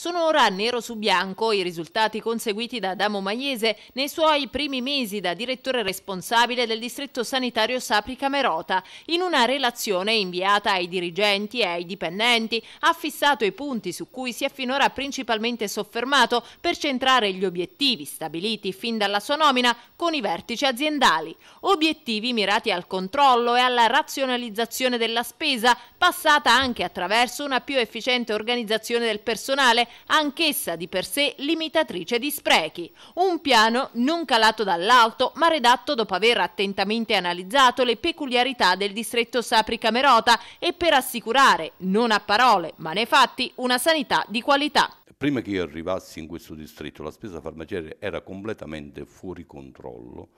Sono ora nero su bianco i risultati conseguiti da Adamo Maiese nei suoi primi mesi da direttore responsabile del distretto sanitario Sapri Camerota. In una relazione inviata ai dirigenti e ai dipendenti ha fissato i punti su cui si è finora principalmente soffermato per centrare gli obiettivi stabiliti fin dalla sua nomina con i vertici aziendali. Obiettivi mirati al controllo e alla razionalizzazione della spesa, passata anche attraverso una più efficiente organizzazione del personale anch'essa di per sé limitatrice di sprechi. Un piano non calato dall'alto, ma redatto dopo aver attentamente analizzato le peculiarità del distretto Sapri Camerota e per assicurare, non a parole, ma nei fatti, una sanità di qualità. Prima che io arrivassi in questo distretto la spesa farmaceutica era completamente fuori controllo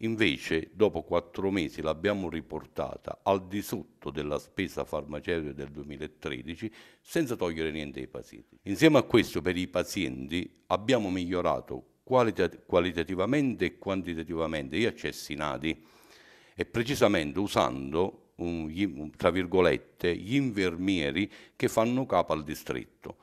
Invece, dopo quattro mesi l'abbiamo riportata al di sotto della spesa farmaceutica del 2013 senza togliere niente ai pazienti. Insieme a questo, per i pazienti abbiamo migliorato qualit qualitativamente e quantitativamente gli accessi nati e precisamente usando, un, gli, tra virgolette, gli infermieri che fanno capo al distretto.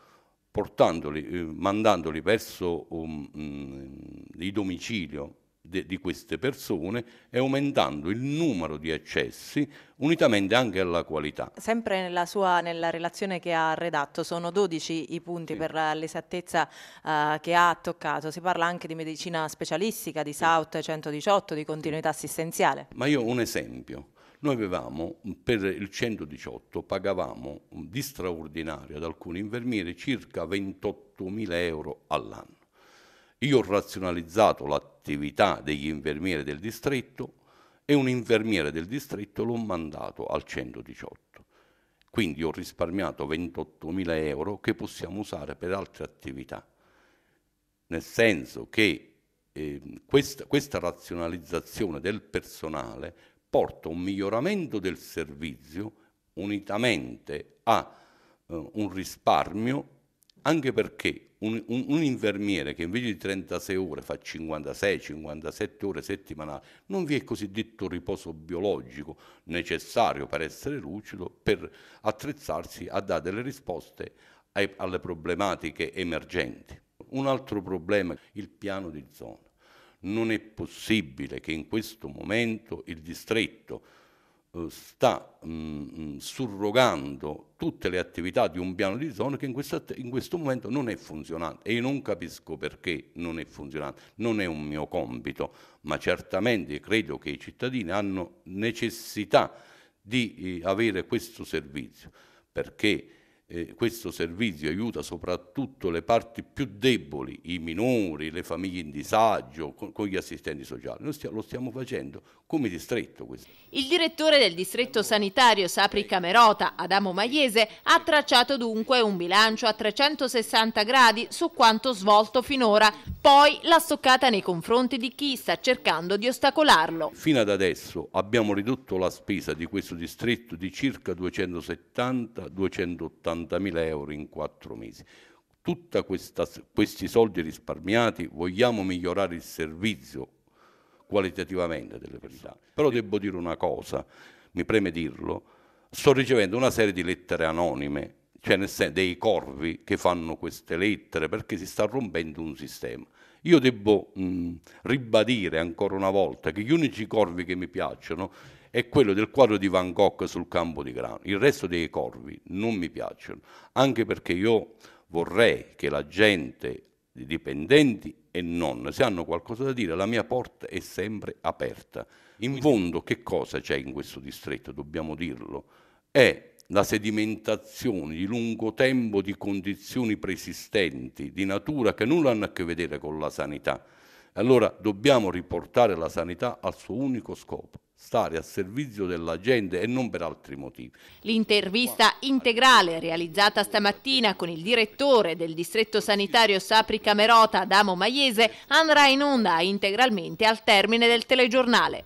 Portandoli, eh, mandandoli verso um, mh, il domicilio de, di queste persone e aumentando il numero di accessi unitamente anche alla qualità. Sempre nella, sua, nella relazione che ha redatto sono 12 i punti sì. per l'esattezza uh, che ha toccato, si parla anche di medicina specialistica, di SAUT 118, di continuità assistenziale. Ma io un esempio, noi avevamo per il 118 pagavamo di straordinario ad alcuni infermieri circa 28 mila euro all'anno. Io ho razionalizzato l'attività degli infermieri del distretto e un infermiere del distretto l'ho mandato al 118. Quindi ho risparmiato 28.000 euro che possiamo usare per altre attività. Nel senso che eh, questa, questa razionalizzazione del personale porta a un miglioramento del servizio unitamente a eh, un risparmio anche perché un, un, un, infermiere che invece di 36 ore fa 56-57 ore settimanali, non vi è il cosiddetto riposo biologico necessario per essere lucido, per attrezzarsi a dare delle risposte ai, alle problematiche emergenti. Un altro problema, il piano di zona. Non è possibile che in questo momento il distretto eh, sta mh, mm, mm, surrogando tutte le attività di un piano di zona che in questo, in questo, momento non è funzionante e io non capisco perché non è funzionante, non è un mio compito, ma certamente credo che i cittadini hanno necessità di eh, avere questo servizio perché eh, questo servizio aiuta soprattutto le parti più deboli, i minori, le famiglie in disagio, con, con gli assistenti sociali. Noi stiamo, lo stiamo facendo come distretto. Questo. Il direttore del distretto sanitario Sapri Camerota, Adamo Magliese, ha tracciato dunque un bilancio a 360 gradi su quanto svolto finora, poi l'ha stoccata nei confronti di chi sta cercando di ostacolarlo. Fino ad adesso abbiamo ridotto la spesa di questo distretto di circa 270-280 80.000 euro in quattro mesi. Tutti questi soldi risparmiati vogliamo migliorare il servizio qualitativamente delle persone. Però devo dire una cosa, mi preme dirlo, sto ricevendo una serie di lettere anonime, cioè nel senso dei corvi che fanno queste lettere perché si sta rompendo un sistema. Io devo mh, ribadire ancora una volta che gli unici corvi che mi piacciono è quello del quadro di Van Gogh sul campo di grano. Il resto dei corvi non mi piacciono, anche perché io vorrei che la gente, i dipendenti e non, se hanno qualcosa da dire, la mia porta è sempre aperta. In fondo che cosa c'è in questo distretto, dobbiamo dirlo? È la sedimentazione di lungo tempo di condizioni preesistenti, di natura che nulla hanno a che vedere con la sanità. Allora dobbiamo riportare la sanità al suo unico scopo, stare a servizio della gente e non per altri motivi. L'intervista integrale realizzata stamattina con il direttore del distretto sanitario Sapri Camerota, Adamo Maiese, andrà in onda integralmente al termine del telegiornale.